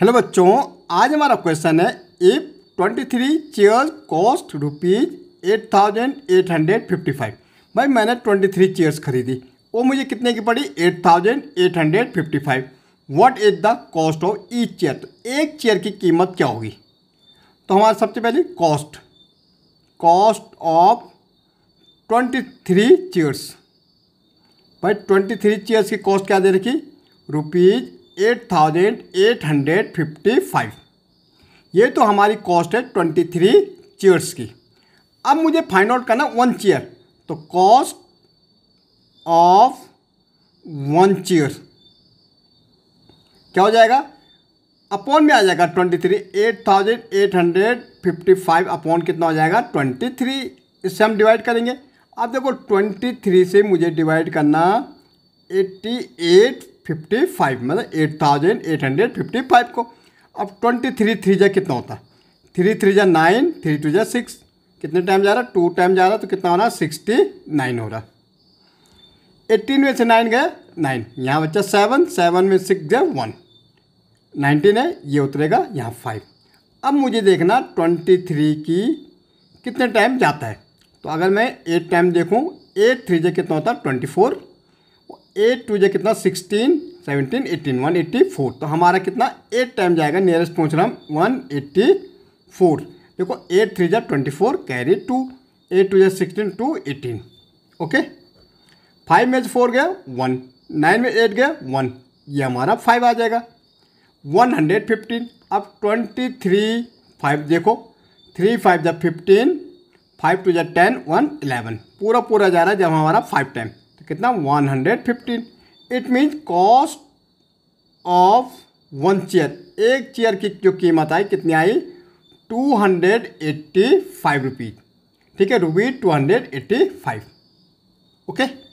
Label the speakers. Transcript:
Speaker 1: hello बच्चों आज हमारा क्वेश्चन है if twenty three chairs cost rupees eight thousand eight hundred fifty five भाई मैंने ट्वेंटी थ्री चेयर्स खरीदी वो मुझे कितने की पड़ी eight thousand eight hundred fifty five what is the cost of each chair तो एक चेयर की कीमत क्या होगी तो हमारा सबसे पहले cost cost of twenty three chairs भाई ट्वेंटी थ्री चेयर्स की कॉस्ट क्या दे रखी rupees eight thousand eight hundred fifty five ये तो हमारी कॉस्ट है ट्वेंटी थ्री चेयर्स की अब मुझे फाइंड आउट करना वन चेयर तो कॉस्ट ऑफ वन चेयर क्या हो जाएगा अपॉन में आ जाएगा twenty three eight thousand eight hundred fifty five upon कितना हो जाएगा ट्वेंटी थ्री इससे हम डिवाइड करेंगे अब देखो ट्वेंटी थ्री से मुझे डिवाइड करना एट्टी एट फिफ्टी फाइव मतलब eight thousand eight hundred fifty five को अब ट्वेंटी थ्री थ्री जै कितना होता है थ्री थ्री जै नाइन थ्री टू जै सिक्स कितने टाइम जा रहा है टू टाइम जा रहा तो कितना हो रहा है सिक्सटी नाइन हो रहा एट्टीन में से नाइन गए नाइन यहाँ बच्चा सेवन सेवन में सिक्स गए वन नाइनटीन है ये उतरेगा यहाँ फाइव अब मुझे देखना ट्वेंटी थ्री की कितने टाइम जाता है तो अगर मैं एट टाइम देखूँ एट थ्री जै कितना होता है ट्वेंटी फोर एट टू जे कितना sixteen seventeen eighteen one eighty four तो हमारा कितना एट टाइम जाएगा नियरेस्ट पहुँच रहा हम वन एट्टी फोर देखो एट थ्री जै twenty four carry two eight two जै sixteen two eighteen okay five में फोर गया वन नाइन में एट गया वन ये हमारा फाइव आ जाएगा वन हंड्रेड फिफ्टीन अब ट्वेंटी थ्री फाइव देखो थ्री फाइव जै फिफ्टीन फाइव टू जै टेन वन इलेवन पूरा पूरा जा रहा है जब हमारा फाइव टाइम कितना 115 it means cost of one chair एक चेयर की जो कीमत आई कितनी आई two hundred eighty five rupees ठीक है rupees two hundred eighty five okay